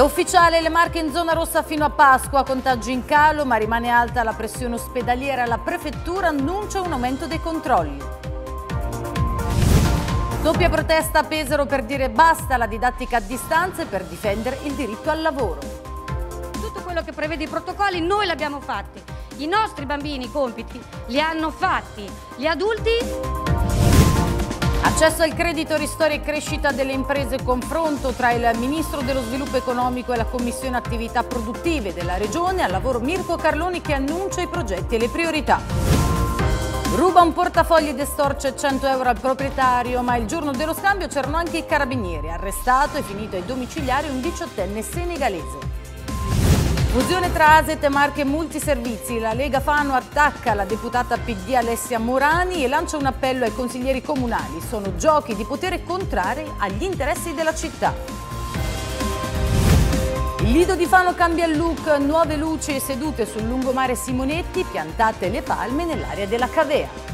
È ufficiale, le Marche in zona rossa fino a Pasqua, contagi in calo ma rimane alta la pressione ospedaliera. La prefettura annuncia un aumento dei controlli. Doppia protesta a Pesaro per dire basta alla didattica a distanza e per difendere il diritto al lavoro. Tutto quello che prevede i protocolli noi l'abbiamo fatti. I nostri bambini i compiti li hanno fatti. Gli adulti... Accesso al credito, ristori e crescita delle imprese, confronto tra il Ministro dello Sviluppo Economico e la Commissione Attività Produttive della Regione, al lavoro Mirko Carloni che annuncia i progetti e le priorità. Ruba un portafoglio ed estorce 100 euro al proprietario, ma il giorno dello scambio c'erano anche i carabinieri. Arrestato e finito ai domiciliari un diciottenne senegalese. Fusione tra Aset e Marche Multiservizi, la Lega Fano attacca la deputata PD Alessia Morani e lancia un appello ai consiglieri comunali. Sono giochi di potere contrari agli interessi della città. Il Lido di Fano cambia il look, nuove luci e sedute sul lungomare Simonetti, piantate le palme nell'area della Cavea.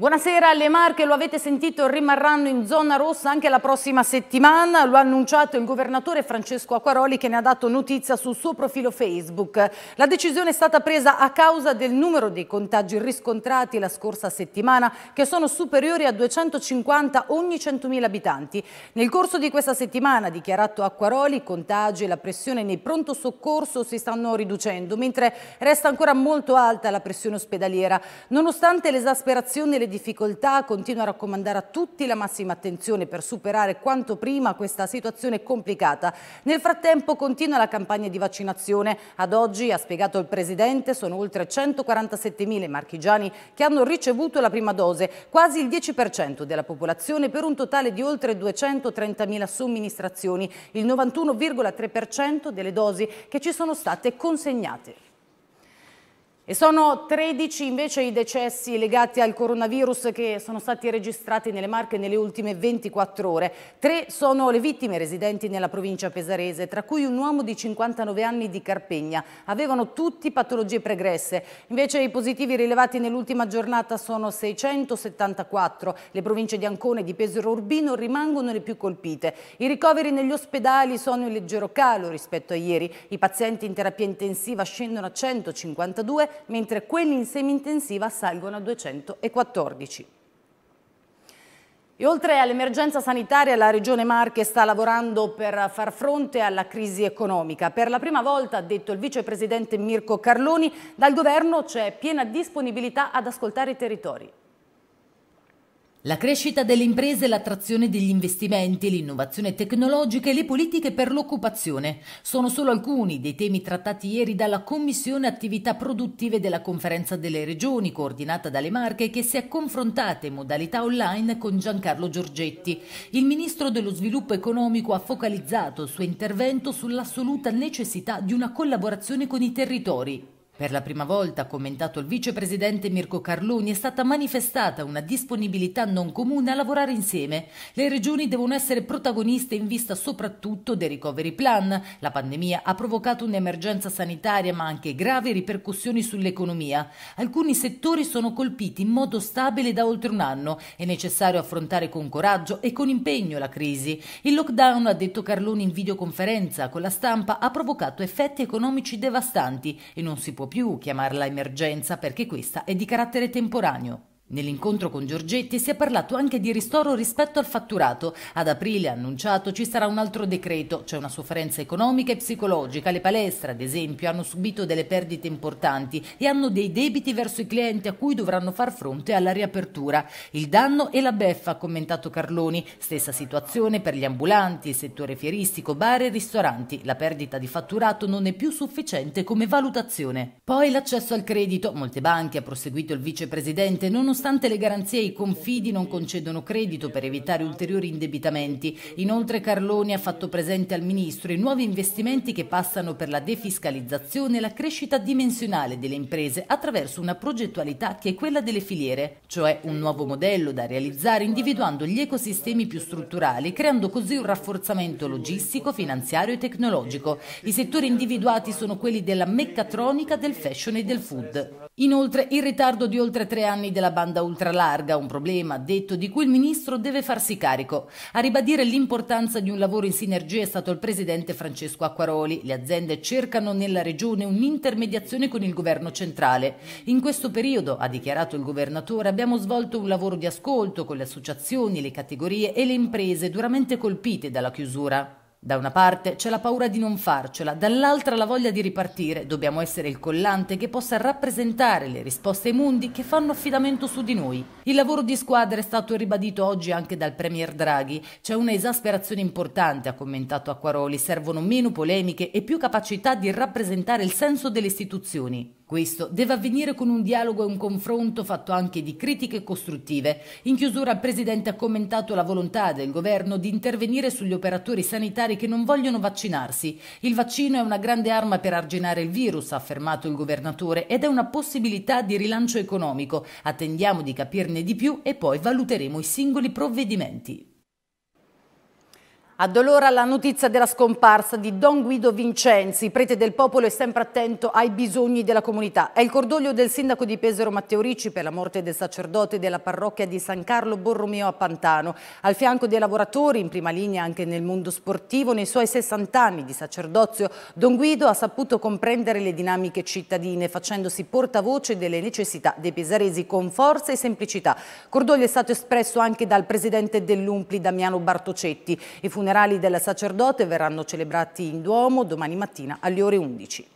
Buonasera, le Marche, lo avete sentito, rimarranno in zona rossa anche la prossima settimana, lo ha annunciato il governatore Francesco Acquaroli che ne ha dato notizia sul suo profilo Facebook. La decisione è stata presa a causa del numero dei contagi riscontrati la scorsa settimana che sono superiori a 250 ogni 100.000 abitanti. Nel corso di questa settimana, ha dichiarato Acquaroli, i contagi e la pressione nei pronto soccorso si stanno riducendo, mentre resta ancora molto alta la pressione ospedaliera. Nonostante l'esasperazione e le difficoltà, continua a raccomandare a tutti la massima attenzione per superare quanto prima questa situazione complicata. Nel frattempo continua la campagna di vaccinazione. Ad oggi, ha spiegato il Presidente, sono oltre 147.000 marchigiani che hanno ricevuto la prima dose, quasi il 10% della popolazione per un totale di oltre 230.000 somministrazioni, il 91,3% delle dosi che ci sono state consegnate. E sono 13 invece i decessi legati al coronavirus che sono stati registrati nelle Marche nelle ultime 24 ore. Tre sono le vittime residenti nella provincia pesarese, tra cui un uomo di 59 anni di Carpegna. Avevano tutti patologie pregresse. Invece i positivi rilevati nell'ultima giornata sono 674. Le province di Ancone e di Pesaro Urbino rimangono le più colpite. I ricoveri negli ospedali sono in leggero calo rispetto a ieri. I pazienti in terapia intensiva scendono a 152 mentre quelli in semi-intensiva salgono a 214. E oltre all'emergenza sanitaria, la Regione Marche sta lavorando per far fronte alla crisi economica. Per la prima volta, ha detto il vicepresidente Mirko Carloni, dal governo c'è piena disponibilità ad ascoltare i territori. La crescita delle imprese, l'attrazione degli investimenti, l'innovazione tecnologica e le politiche per l'occupazione sono solo alcuni dei temi trattati ieri dalla Commissione Attività Produttive della Conferenza delle Regioni, coordinata dalle Marche, che si è confrontata in modalità online con Giancarlo Giorgetti. Il Ministro dello Sviluppo Economico ha focalizzato il suo intervento sull'assoluta necessità di una collaborazione con i territori per la prima volta, ha commentato il vicepresidente Mirko Carloni, è stata manifestata una disponibilità non comune a lavorare insieme. Le regioni devono essere protagoniste in vista soprattutto dei recovery plan. La pandemia ha provocato un'emergenza sanitaria ma anche gravi ripercussioni sull'economia. Alcuni settori sono colpiti in modo stabile da oltre un anno. È necessario affrontare con coraggio e con impegno la crisi. Il lockdown, ha detto Carloni in videoconferenza con la stampa, ha provocato effetti economici devastanti e non si può più chiamarla emergenza perché questa è di carattere temporaneo. Nell'incontro con Giorgetti si è parlato anche di ristoro rispetto al fatturato. Ad aprile, annunciato, ci sarà un altro decreto. C'è una sofferenza economica e psicologica. Le palestre, ad esempio, hanno subito delle perdite importanti e hanno dei debiti verso i clienti a cui dovranno far fronte alla riapertura. Il danno e la beffa, ha commentato Carloni. Stessa situazione per gli ambulanti, il settore fieristico, bar e ristoranti. La perdita di fatturato non è più sufficiente come valutazione. Poi l'accesso al credito. Molte banche, ha proseguito il vicepresidente, nonostante Nonostante le garanzie, i confidi non concedono credito per evitare ulteriori indebitamenti. Inoltre Carloni ha fatto presente al Ministro i nuovi investimenti che passano per la defiscalizzazione e la crescita dimensionale delle imprese attraverso una progettualità che è quella delle filiere, cioè un nuovo modello da realizzare individuando gli ecosistemi più strutturali, creando così un rafforzamento logistico, finanziario e tecnologico. I settori individuati sono quelli della meccatronica, del fashion e del food. Inoltre il ritardo di oltre tre anni della banda ultralarga, un problema detto di cui il ministro deve farsi carico. A ribadire l'importanza di un lavoro in sinergia è stato il presidente Francesco Acquaroli. Le aziende cercano nella regione un'intermediazione con il governo centrale. In questo periodo, ha dichiarato il governatore, abbiamo svolto un lavoro di ascolto con le associazioni, le categorie e le imprese duramente colpite dalla chiusura. Da una parte c'è la paura di non farcela, dall'altra la voglia di ripartire. Dobbiamo essere il collante che possa rappresentare le risposte ai mondi che fanno affidamento su di noi. Il lavoro di squadra è stato ribadito oggi anche dal Premier Draghi. C'è una esasperazione importante, ha commentato Acquaroli. Servono meno polemiche e più capacità di rappresentare il senso delle istituzioni. Questo deve avvenire con un dialogo e un confronto fatto anche di critiche costruttive. In chiusura il Presidente ha commentato la volontà del Governo di intervenire sugli operatori sanitari che non vogliono vaccinarsi. Il vaccino è una grande arma per arginare il virus, ha affermato il Governatore, ed è una possibilità di rilancio economico. Attendiamo di capirne di più e poi valuteremo i singoli provvedimenti. Addolora la notizia della scomparsa di Don Guido Vincenzi, prete del popolo e sempre attento ai bisogni della comunità. È il cordoglio del sindaco di Pesaro Matteo Ricci per la morte del sacerdote della parrocchia di San Carlo Borromeo a Pantano. Al fianco dei lavoratori, in prima linea anche nel mondo sportivo, nei suoi 60 anni di sacerdozio, Don Guido ha saputo comprendere le dinamiche cittadine, facendosi portavoce delle necessità dei pesaresi con forza e semplicità. Cordoglio è stato espresso anche dal presidente dell'Umpli, Damiano Bartocetti. I funerali funerali del sacerdote verranno celebrati in Duomo domani mattina alle ore 11.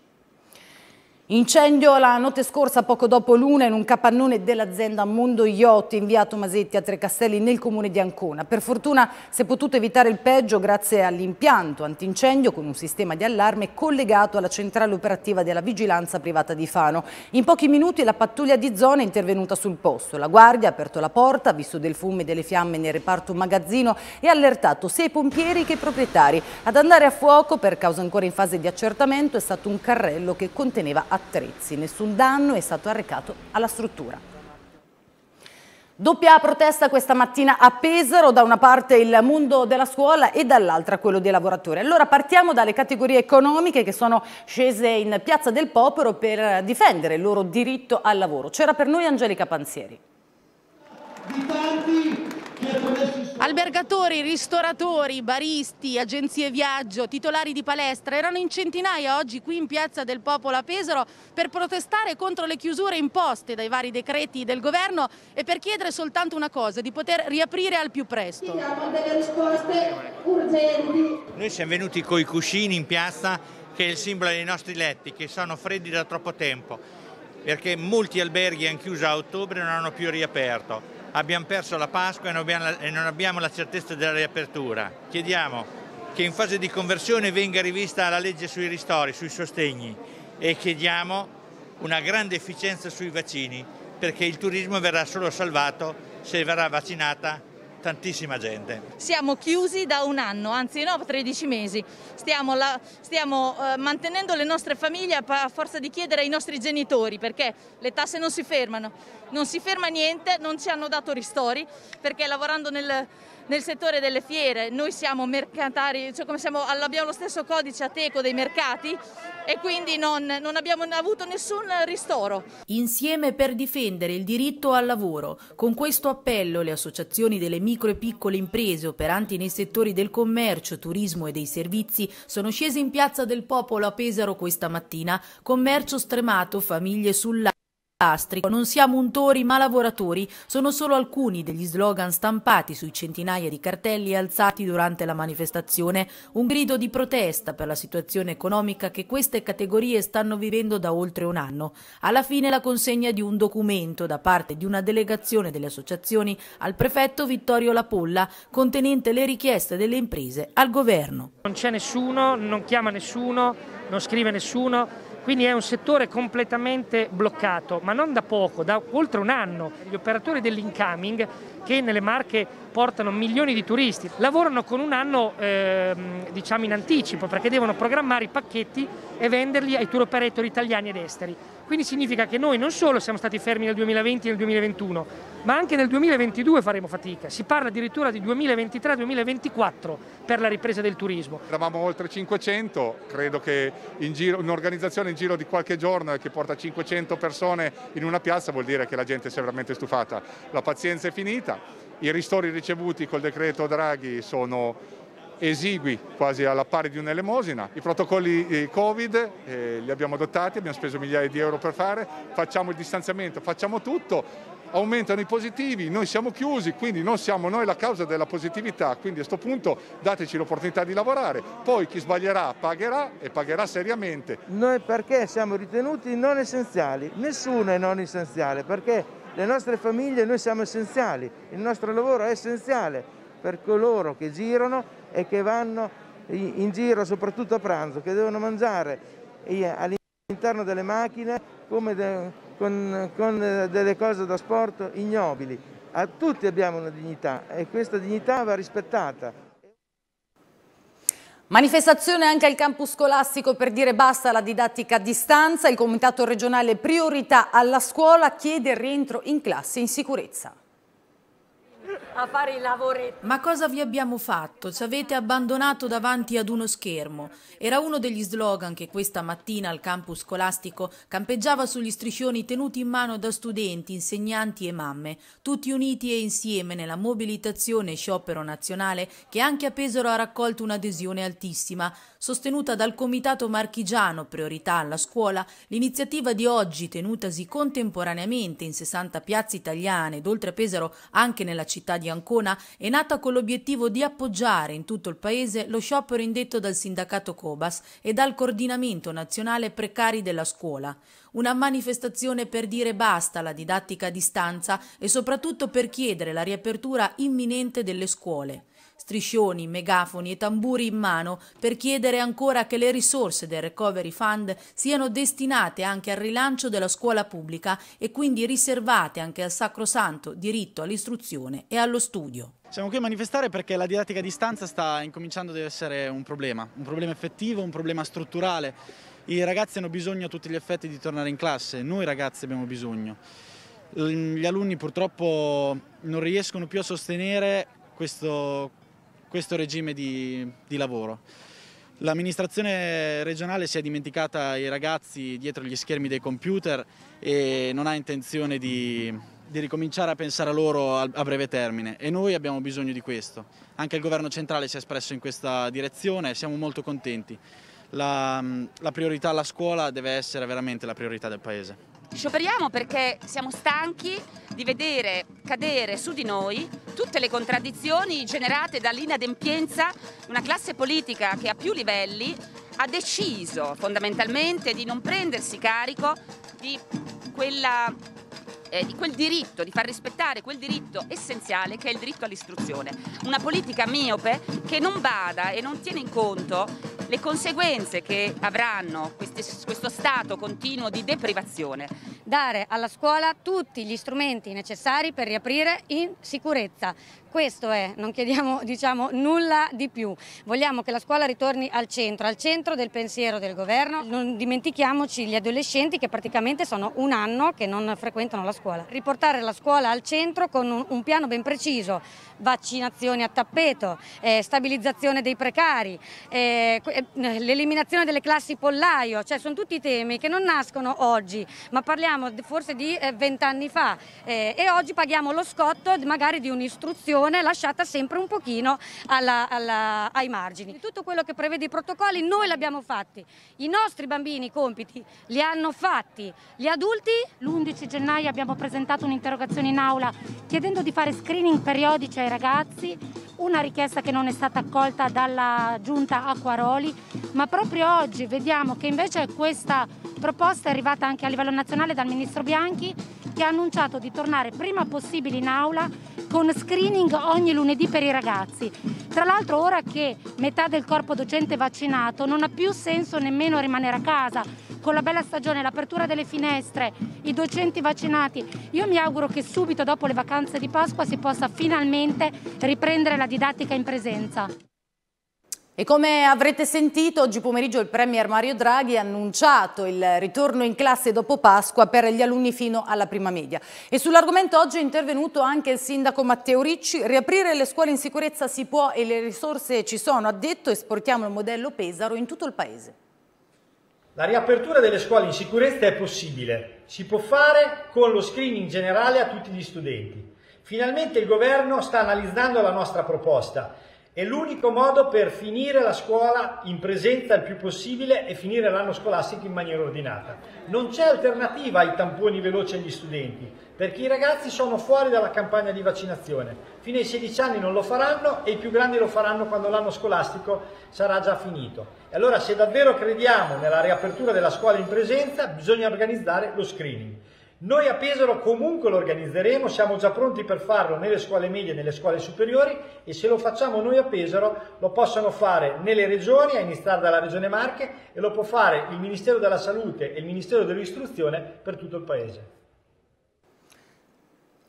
Incendio la notte scorsa poco dopo l'una in un capannone dell'azienda Mondo Yacht inviato Masetti a Trecastelli nel comune di Ancona. Per fortuna si è potuto evitare il peggio grazie all'impianto antincendio con un sistema di allarme collegato alla centrale operativa della vigilanza privata di Fano. In pochi minuti la pattuglia di zona è intervenuta sul posto. La guardia ha aperto la porta, ha visto del fumo e delle fiamme nel reparto magazzino e ha allertato sia i pompieri che i proprietari. Ad andare a fuoco per causa ancora in fase di accertamento è stato un carrello che conteneva attrezzi. Nessun danno è stato arrecato alla struttura. Doppia protesta questa mattina a Pesaro, da una parte il mondo della scuola e dall'altra quello dei lavoratori. Allora partiamo dalle categorie economiche che sono scese in Piazza del Popolo per difendere il loro diritto al lavoro. C'era per noi Angelica Panzieri. Di tanti Albergatori, ristoratori, baristi, agenzie viaggio, titolari di palestra erano in centinaia oggi qui in Piazza del Popolo a Pesaro per protestare contro le chiusure imposte dai vari decreti del governo e per chiedere soltanto una cosa, di poter riaprire al più presto. Chiediamo delle risposte urgenti. Noi siamo venuti con i cuscini in piazza che è il simbolo dei nostri letti che sono freddi da troppo tempo perché molti alberghi hanno chiuso a ottobre e non hanno più riaperto abbiamo perso la Pasqua e non abbiamo la, certezza della riapertura. Chiediamo che in fase di conversione venga rivista la legge sui ristori, sui sostegni e chiediamo una grande efficienza sui vaccini perché il turismo verrà solo salvato se verrà vaccinata tantissima gente. Siamo chiusi da un anno, anzi no, 13 mesi. Stiamo, la, stiamo eh, mantenendo le nostre famiglie a forza di chiedere ai nostri genitori perché le tasse non si fermano non si ferma niente, non ci hanno dato ristori perché lavorando nel, nel settore delle fiere noi siamo mercatari, cioè siamo, abbiamo lo stesso codice ateco dei mercati e quindi non, non abbiamo avuto nessun ristoro. Insieme per difendere il diritto al lavoro. Con questo appello le associazioni delle micro e piccole imprese operanti nei settori del commercio, turismo e dei servizi sono scese in piazza del popolo a Pesaro questa mattina. Commercio stremato, famiglie sulla Astrico. Non siamo untori ma lavoratori sono solo alcuni degli slogan stampati sui centinaia di cartelli alzati durante la manifestazione, un grido di protesta per la situazione economica che queste categorie stanno vivendo da oltre un anno. Alla fine la consegna di un documento da parte di una delegazione delle associazioni al prefetto Vittorio Lapolla contenente le richieste delle imprese al governo. Non c'è nessuno, non chiama nessuno, non scrive nessuno, quindi è un settore completamente bloccato, ma non da poco, da oltre un anno. Gli operatori dell'incoming che nelle Marche portano milioni di turisti, lavorano con un anno eh, diciamo in anticipo perché devono programmare i pacchetti e venderli ai tour operator italiani ed esteri. Quindi significa che noi non solo siamo stati fermi nel 2020 e nel 2021, ma anche nel 2022 faremo fatica. Si parla addirittura di 2023-2024 per la ripresa del turismo. Eravamo oltre 500, credo che in giro, un'organizzazione in giro di qualche giorno che porta 500 persone in una piazza vuol dire che la gente si è veramente stufata. La pazienza è finita, spesa. I ristori ricevuti col decreto Draghi sono esigui, quasi alla pari di un'elemosina. I protocolli eh, Covid eh, li abbiamo adottati, abbiamo speso migliaia di euro per fare, facciamo il distanziamento, facciamo tutto, aumentano i positivi, noi siamo chiusi, quindi non siamo noi la causa della positività, quindi a questo punto dateci l'opportunità di lavorare, poi chi sbaglierà pagherà e pagherà seriamente. Noi perché siamo ritenuti non essenziali, nessuno è non essenziale, perché le nostre famiglie, noi siamo essenziali, il nostro lavoro è essenziale per coloro che girano e che vanno in giro, soprattutto a pranzo, che devono mangiare eh, all'interno delle macchine de, con, con eh, delle cose da sport ignobili. A tutti abbiamo una dignità e questa dignità va rispettata. Manifestazione anche al campus scolastico per dire basta alla didattica a distanza. Il comitato regionale priorità alla scuola chiede il rientro in classe in sicurezza a fare i lavoretti. Ma cosa vi abbiamo fatto? Ci avete abbandonato davanti ad uno schermo. Era uno degli slogan che questa mattina al campus scolastico campeggiava sugli striscioni tenuti in mano da studenti, insegnanti e mamme, tutti uniti e insieme nella mobilitazione e sciopero nazionale che anche a Pesaro ha raccolto un'adesione altissima, sostenuta dal Comitato Marchigiano Priorità alla Scuola, l'iniziativa di oggi tenutasi contemporaneamente in 60 piazze italiane ed oltre a Pesaro anche nella città città di Ancona, è nata con l'obiettivo di appoggiare in tutto il paese lo sciopero indetto dal sindacato Cobas e dal coordinamento nazionale precari della scuola. Una manifestazione per dire basta alla didattica a distanza e soprattutto per chiedere la riapertura imminente delle scuole striscioni, megafoni e tamburi in mano per chiedere ancora che le risorse del Recovery Fund siano destinate anche al rilancio della scuola pubblica e quindi riservate anche al sacrosanto diritto all'istruzione e allo studio. Siamo qui a manifestare perché la didattica a distanza sta incominciando ad essere un problema, un problema effettivo, un problema strutturale. I ragazzi hanno bisogno a tutti gli effetti di tornare in classe, noi ragazzi abbiamo bisogno. Gli alunni purtroppo non riescono più a sostenere questo, questo regime di, di lavoro. L'amministrazione regionale si è dimenticata i ragazzi dietro gli schermi dei computer e non ha intenzione di, di ricominciare a pensare a loro a, breve termine e noi abbiamo bisogno di questo. Anche il governo centrale si è espresso in questa direzione e siamo molto contenti. La, la priorità alla scuola deve essere veramente la priorità del Paese. Scioperiamo perché siamo stanchi di vedere cadere su di noi tutte le contraddizioni generate dall'inadempienza di una classe politica che a più livelli ha deciso fondamentalmente di non prendersi carico di, quella, eh, di quel diritto, di far rispettare quel diritto essenziale che è il diritto all'istruzione. Una politica miope che non bada e non tiene in conto le conseguenze che avranno queste, questo stato continuo di deprivazione. Dare alla scuola tutti gli strumenti necessari per riaprire in sicurezza. Questo è, non chiediamo diciamo, nulla di più. Vogliamo che la scuola ritorni al centro, al centro del pensiero del governo. Non dimentichiamoci gli adolescenti che praticamente sono un anno che non frequentano la scuola. Riportare la scuola al centro con un, un piano ben preciso, vaccinazioni a tappeto, eh, stabilizzazione dei precari, eh, l'eliminazione delle classi pollaio, cioè sono tutti temi che non nascono oggi, ma parliamo forse di eh, vent'anni fa eh, e oggi paghiamo lo scotto magari di un'istruzione lasciata sempre un pochino alla, alla, ai margini. Tutto quello che prevede i protocolli noi l'abbiamo fatti, i nostri bambini i compiti li hanno fatti, gli adulti l'11 gennaio abbiamo presentato un'interrogazione in aula chiedendo di fare screening periodici ai ragazzi una richiesta che non è stata accolta dalla giunta Acquaroli, ma proprio oggi vediamo che invece questa proposta è arrivata anche a livello nazionale dal ministro Bianchi che ha annunciato di tornare prima possibile in aula con screening ogni lunedì per i ragazzi. Tra l'altro ora che metà del corpo docente è vaccinato non ha più senso nemmeno rimanere a casa, con la bella stagione, l'apertura delle finestre, i docenti vaccinati. Io mi auguro che subito dopo le vacanze di Pasqua si possa finalmente riprendere la didattica in presenza. E come avrete sentito, oggi pomeriggio il Premier Mario Draghi ha annunciato il ritorno in classe dopo Pasqua per gli alunni fino alla prima media. E sull'argomento oggi è intervenuto anche il sindaco Matteo Ricci. Riaprire le scuole in sicurezza si può e le risorse ci sono, ha detto, esportiamo il modello Pesaro in tutto il paese. La riapertura delle scuole in sicurezza è possibile, si può fare con lo screening generale a tutti gli studenti. Finalmente il governo sta analizzando la nostra proposta. È l'unico modo per finire la scuola in presenza il più possibile e finire l'anno scolastico in maniera ordinata. Non c'è alternativa ai tamponi veloci agli studenti perché i ragazzi sono fuori dalla campagna di vaccinazione, fino ai 16 anni non lo faranno e i più grandi lo faranno quando l'anno scolastico sarà già finito. E allora se davvero crediamo nella riapertura della scuola in presenza bisogna organizzare lo screening. Noi a Pesaro comunque lo organizzeremo, siamo già pronti per farlo nelle scuole medie e nelle scuole superiori e se lo facciamo noi a Pesaro lo possono fare nelle regioni, a iniziare dalla regione Marche e lo può fare il Ministero della Salute e il Ministero dell'Istruzione per tutto il Paese.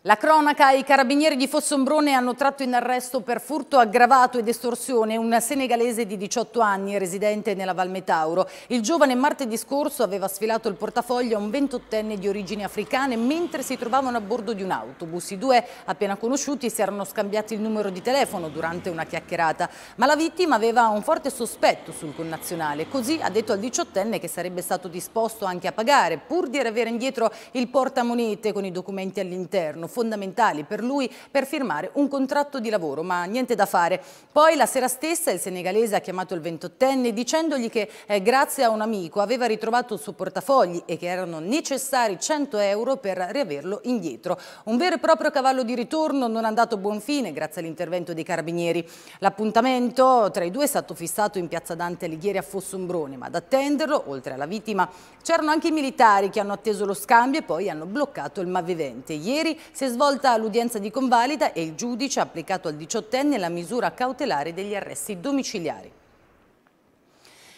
La cronaca, i carabinieri di Fossombrone hanno tratto in arresto per furto aggravato ed estorsione un senegalese di 18 anni residente nella Val Metauro. Il giovane martedì scorso aveva sfilato il portafoglio a un 28enne di origini africane mentre si trovavano a bordo di un autobus. I due appena conosciuti si erano scambiati il numero di telefono durante una chiacchierata, ma la vittima aveva un forte sospetto sul connazionale, così ha detto al 18enne che sarebbe stato disposto anche a pagare pur di avere indietro il portamonete con i documenti all'interno fondamentali per lui per firmare un contratto di lavoro, ma niente da fare. Poi la sera stessa il senegalese ha chiamato il ventottenne dicendogli che eh, grazie a un amico aveva ritrovato il suo portafogli e che erano necessari 100 euro per riaverlo indietro. Un vero e proprio cavallo di ritorno non è andato a buon fine grazie all'intervento dei carabinieri. L'appuntamento tra i due è stato fissato in piazza Dante Alighieri a Fossombrone, ma ad attenderlo, oltre alla vittima, c'erano anche i militari che hanno atteso lo scambio e poi hanno bloccato il malvivente. Ieri si è si è svolta l'udienza di convalida e il giudice ha applicato al diciottenne la misura cautelare degli arresti domiciliari.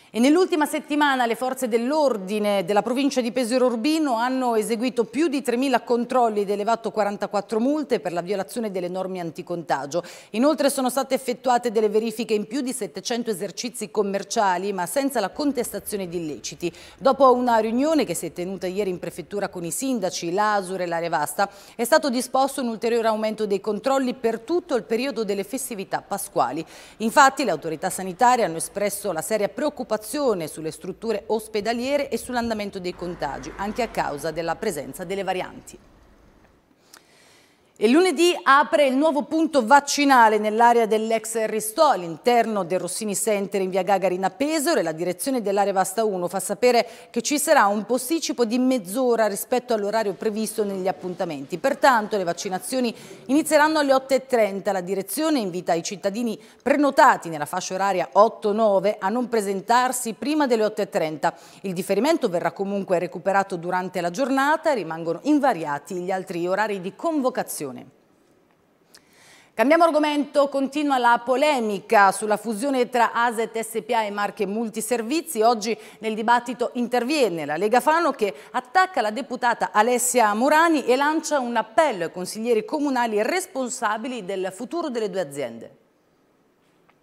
E nell'ultima settimana le forze dell'ordine della provincia di Pesero Urbino hanno eseguito più di 3.000 controlli ed elevato 44 multe per la violazione delle norme anticontagio. Inoltre sono state effettuate delle verifiche in più di 700 esercizi commerciali ma senza la contestazione di illeciti. Dopo una riunione che si è tenuta ieri in prefettura con i sindaci, l'Asur e l'Area Vasta è stato disposto un ulteriore aumento dei controlli per tutto il periodo delle festività pasquali. Infatti le autorità sanitarie hanno espresso la seria preoccupazione preoccupazione sulle strutture ospedaliere e sull'andamento dei contagi, anche a causa della presenza delle varianti. Il lunedì apre il nuovo punto vaccinale nell'area dell'ex Ristò, all'interno del Rossini Center in via Gagarin Gagarina Pesore. La direzione dell'area Vasta 1 fa sapere che ci sarà un posticipo di mezz'ora rispetto all'orario previsto negli appuntamenti. Pertanto le vaccinazioni inizieranno alle 8.30. La direzione invita i cittadini prenotati nella fascia oraria 8-9 a non presentarsi prima delle 8.30. Il differimento verrà comunque recuperato durante la giornata e rimangono invariati gli altri orari di convocazione comunicazione. Cambiamo argomento, continua la polemica sulla fusione tra ASET SPA e Marche Multiservizi. Oggi nel dibattito interviene la Lega Fano che attacca la deputata Alessia Morani e lancia un appello ai consiglieri comunali responsabili del futuro delle due aziende.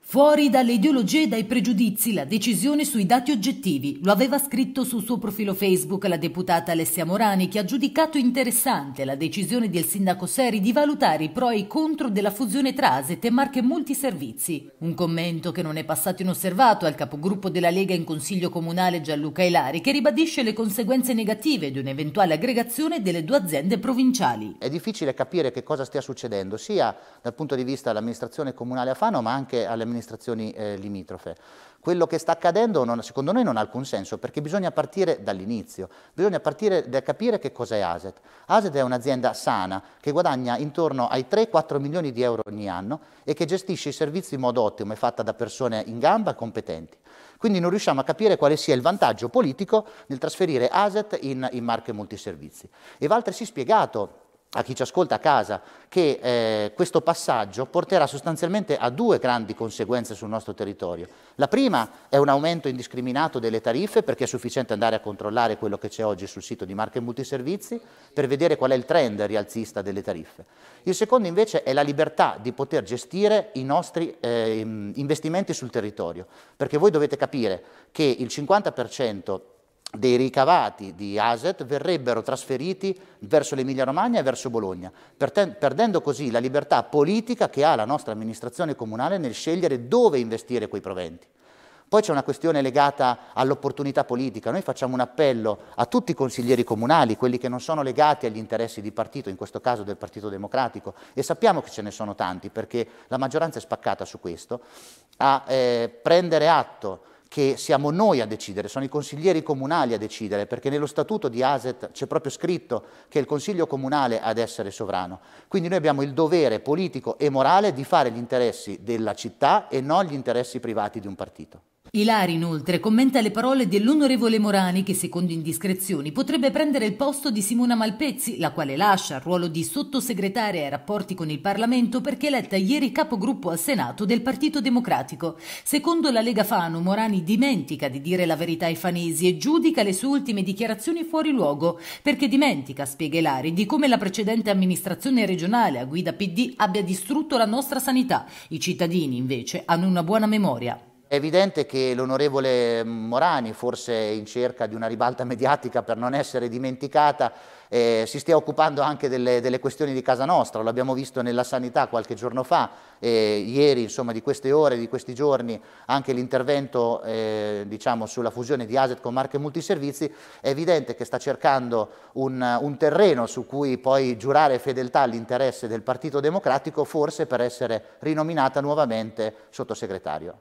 Fuori dalle ideologie e dai pregiudizi la decisione sui dati oggettivi. Lo aveva scritto sul suo profilo Facebook la deputata Alessia Morani che ha giudicato interessante la decisione del sindaco Seri di valutare i pro e i contro della fusione tra Aset e Marche Multiservizi. Un commento che non è passato inosservato al capogruppo della Lega in Consiglio Comunale Gianluca Elari che ribadisce le conseguenze negative di un'eventuale aggregazione delle due aziende provinciali. È difficile capire che cosa stia succedendo sia dal punto di vista dell'amministrazione comunale a Fano ma anche all'amministrazione amministrazioni eh, limitrofe. Quello che sta accadendo non, secondo noi non ha alcun senso perché bisogna partire dall'inizio, bisogna partire da capire che cos'è ASET. ASET è un'azienda sana che guadagna intorno ai 3-4 milioni di euro ogni anno e che gestisce i servizi in modo ottimo, è fatta da persone in gamba competenti. Quindi non riusciamo a capire quale sia il vantaggio politico nel trasferire ASET in, in marche multiservizi. E va altresì spiegato a chi ci ascolta a casa che eh, questo passaggio porterà sostanzialmente a due grandi conseguenze sul nostro territorio. La prima è un aumento indiscriminato delle tariffe perché è sufficiente andare a controllare quello che c'è oggi sul sito di Marche Multiservizi per vedere qual è il trend rialzista delle tariffe. Il secondo invece è la libertà di poter gestire i nostri eh, investimenti sul territorio perché voi dovete capire che il 50% dei ricavati di ASET verrebbero trasferiti verso l'Emilia Romagna e verso Bologna, perdendo così la libertà politica che ha la nostra amministrazione comunale nel scegliere dove investire quei proventi. Poi c'è una questione legata all'opportunità politica. Noi facciamo un appello a tutti i consiglieri comunali, quelli che non sono legati agli interessi di partito, in questo caso del Partito Democratico, e sappiamo che ce ne sono tanti perché la maggioranza è spaccata su questo, a eh, prendere atto che siamo noi a decidere, sono i consiglieri comunali a decidere, perché nello statuto di ASET c'è proprio scritto che è il consiglio comunale ad essere sovrano. Quindi noi abbiamo il dovere politico e morale di fare gli interessi della città e non gli interessi privati di un partito. Ilari inoltre commenta le parole dell'onorevole Morani che secondo indiscrezioni potrebbe prendere il posto di Simona Malpezzi, la quale lascia il ruolo di sottosegretaria ai rapporti con il Parlamento perché eletta ieri capogruppo al Senato del Partito Democratico. Secondo la Lega Fano, Morani dimentica di dire la verità ai fanesi e giudica le sue ultime dichiarazioni fuori luogo perché dimentica, spiega Ilari, di come la precedente amministrazione regionale a guida PD abbia distrutto la nostra sanità. I cittadini invece hanno una buona memoria. È evidente che l'onorevole Morani, forse in cerca di una ribalta mediatica per non essere dimenticata, eh, si stia occupando anche delle, delle, questioni di casa nostra, l'abbiamo visto nella sanità qualche giorno fa, eh, ieri insomma di queste ore, di questi giorni, anche l'intervento eh, diciamo, sulla fusione di Aset con Marche Multiservizi, è evidente che sta cercando un, un terreno su cui poi giurare fedeltà all'interesse del Partito Democratico, forse per essere rinominata nuovamente sottosegretario.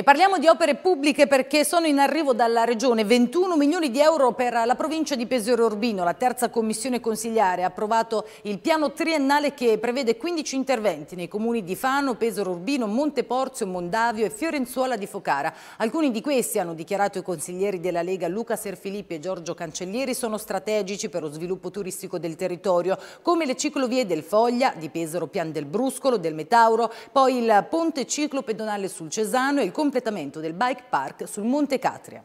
E parliamo di opere pubbliche perché sono in arrivo dalla Regione 21 milioni di euro per la provincia di Pesero Urbino. La terza commissione consigliare ha approvato il piano triennale che prevede 15 interventi nei comuni di Fano, Pesero Urbino, Monteporzio, Mondavio e Fiorenzuola di Focara. Alcuni di questi, hanno dichiarato i consiglieri della Lega Luca Serfilippi e Giorgio Cancellieri, sono strategici per lo sviluppo turistico del territorio, come le ciclovie del Foglia, di Pesero Pian del Bruscolo, del Metauro, poi il ponte ciclo pedonale sul Cesano e il comune completamento del bike park sul Monte Catria.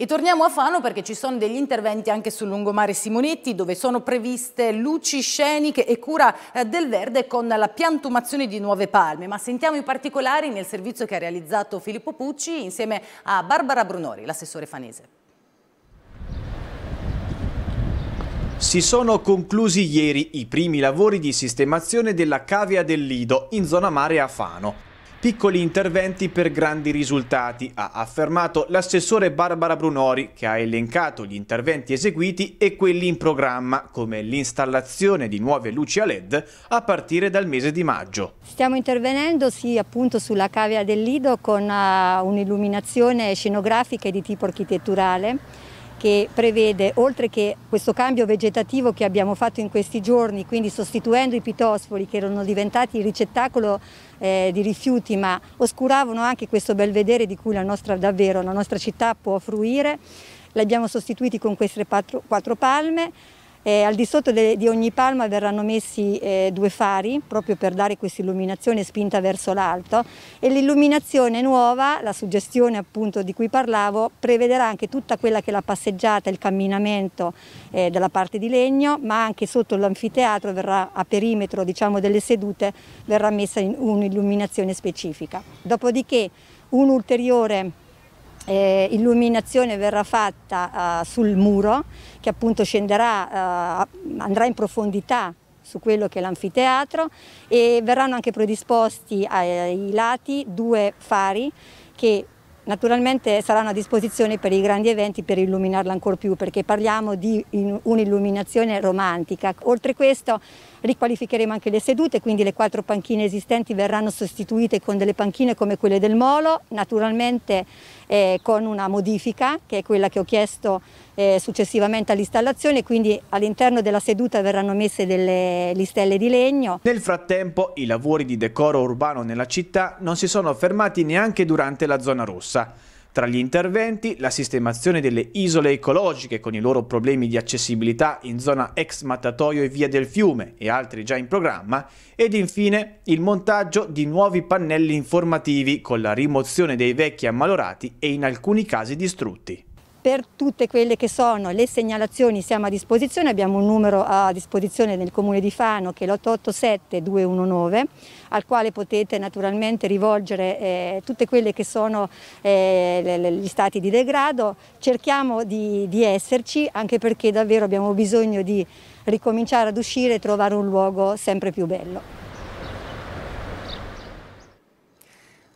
E torniamo a Fano perché ci sono degli interventi anche sul lungomare Simonetti dove sono previste luci sceniche e cura eh, del verde con la piantumazione di nuove palme. Ma sentiamo i particolari nel servizio che ha realizzato Filippo Pucci insieme a Barbara Brunori, l'assessore fanese. Si sono conclusi ieri i primi lavori di sistemazione della cavea del Lido in zona mare a Fano. Piccoli interventi per grandi risultati, ha affermato l'assessore Barbara Brunori, che ha elencato gli interventi eseguiti e quelli in programma, come l'installazione di nuove luci a LED a partire dal mese di maggio. Stiamo intervenendo sì, appunto sulla cavea del Lido con uh, un'illuminazione scenografica di tipo architetturale che prevede, oltre che questo cambio vegetativo che abbiamo fatto in questi giorni, quindi sostituendo i pitosfori che erano diventati il ricettacolo eh, di rifiuti, ma oscuravano anche questo bel vedere di cui la nostra, davvero, la nostra città può fruire. L'abbiamo sostituiti con queste quattro, quattro palme, eh, al di sotto de, di ogni palma verranno messi eh, due fari proprio per dare questa illuminazione spinta verso l'alto e l'illuminazione nuova, la suggestione appunto di cui parlavo, prevederà anche tutta quella che è la passeggiata, il camminamento eh, della parte di legno, ma anche sotto l'anfiteatro verrà a perimetro diciamo, delle sedute verrà messa un'illuminazione specifica. Dopodiché un ulteriore eh, illuminazione verrà fatta eh, sul muro che appunto scenderà, eh, andrà in profondità su quello che è l'anfiteatro e verranno anche predisposti ai lati due fari che naturalmente saranno a disposizione per i grandi eventi per illuminarla ancora più perché parliamo di un'illuminazione romantica. Oltre questo riqualificheremo anche le sedute, quindi le quattro panchine esistenti verranno sostituite con delle panchine come quelle del Molo, naturalmente eh, con una modifica che è quella che ho chiesto eh, successivamente all'installazione, quindi all'interno della seduta verranno messe delle listelle di legno. Nel frattempo i lavori di decoro urbano nella città non si sono fermati neanche durante la zona rossa. Tra gli interventi, la sistemazione delle isole ecologiche con i loro problemi di accessibilità in zona ex mattatoio e via del fiume e altri già in programma, ed infine il montaggio di nuovi pannelli informativi con la rimozione dei vecchi ammalorati e in alcuni casi distrutti. Per tutte quelle che sono le segnalazioni siamo a disposizione, abbiamo un numero a disposizione nel comune di Fano che è l'887 219 al quale potete naturalmente rivolgere eh, tutte quelle che sono eh, le, gli stati di degrado. Cerchiamo di, di esserci anche perché davvero abbiamo bisogno di ricominciare ad uscire e trovare un luogo sempre più bello.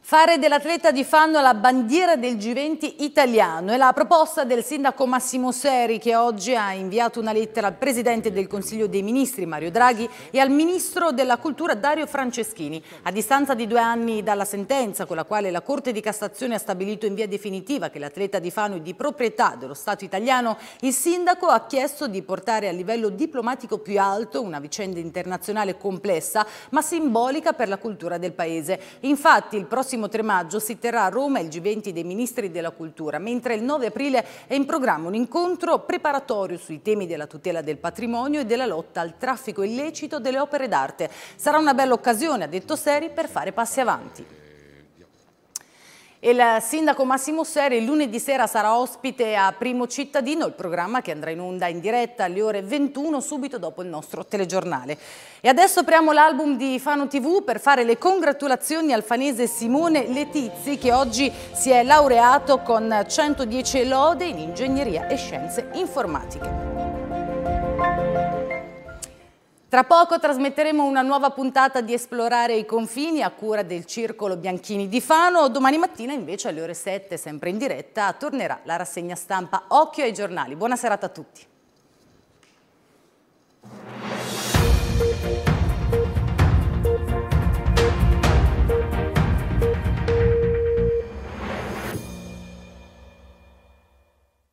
Fare dell'atleta di Fanno la bandiera del G20 italiano è la proposta del sindaco Massimo Seri che oggi ha inviato una lettera al presidente del Consiglio dei Ministri Mario Draghi e al ministro della Cultura Dario Franceschini. A distanza di due anni dalla sentenza con la quale la Corte di Cassazione ha stabilito in via definitiva che l'atleta di Fano è di proprietà dello Stato italiano, il sindaco ha chiesto di portare a livello diplomatico più alto una vicenda internazionale complessa ma simbolica per la cultura del paese. Infatti il prossimo prossimo 3 maggio si terrà a Roma il G20 dei Ministri della Cultura, mentre il 9 aprile è in programma un incontro preparatorio sui temi della tutela del patrimonio e della lotta al traffico illecito delle opere d'arte. Sarà una bella occasione, ha detto Seri, per fare passi avanti. Il sindaco Massimo Seri lunedì sera sarà ospite a Primo Cittadino, il programma che andrà in onda in diretta alle ore 21 subito dopo il nostro telegiornale. E adesso apriamo l'album di Fano TV per fare le congratulazioni al fanese Simone Letizzi che oggi si è laureato con 110 lode in ingegneria e scienze informatiche. Tra poco trasmetteremo una nuova puntata di Esplorare i confini a cura del Circolo Bianchini di Fano. Domani mattina invece alle ore 7, sempre in diretta, tornerà la rassegna stampa Occhio ai giornali. Buona serata a tutti.